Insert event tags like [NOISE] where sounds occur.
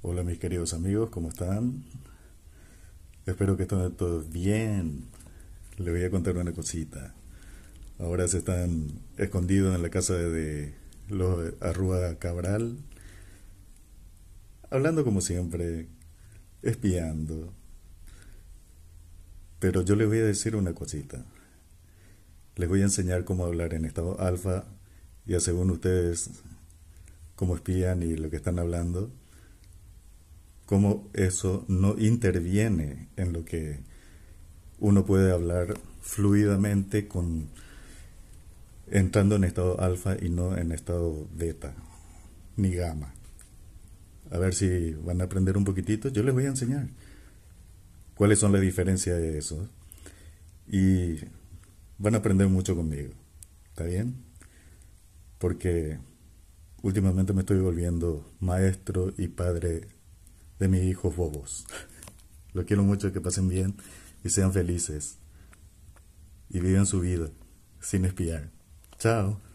Hola mis queridos amigos, ¿cómo están? Espero que estén todos bien. Les voy a contar una cosita. Ahora se están escondidos en la casa de los Arrua Cabral, hablando como siempre, espiando. Pero yo les voy a decir una cosita. Les voy a enseñar cómo hablar en estado alfa, Y según ustedes, cómo espían y lo que están hablando cómo eso no interviene en lo que uno puede hablar fluidamente con entrando en estado alfa y no en estado beta ni gamma. A ver si van a aprender un poquitito, yo les voy a enseñar cuáles son las diferencias de eso y van a aprender mucho conmigo. ¿Está bien? Porque últimamente me estoy volviendo maestro y padre de mis hijos bobos. [LAUGHS] Los quiero mucho, que pasen bien y sean felices. Y vivan su vida sin espiar. Chao.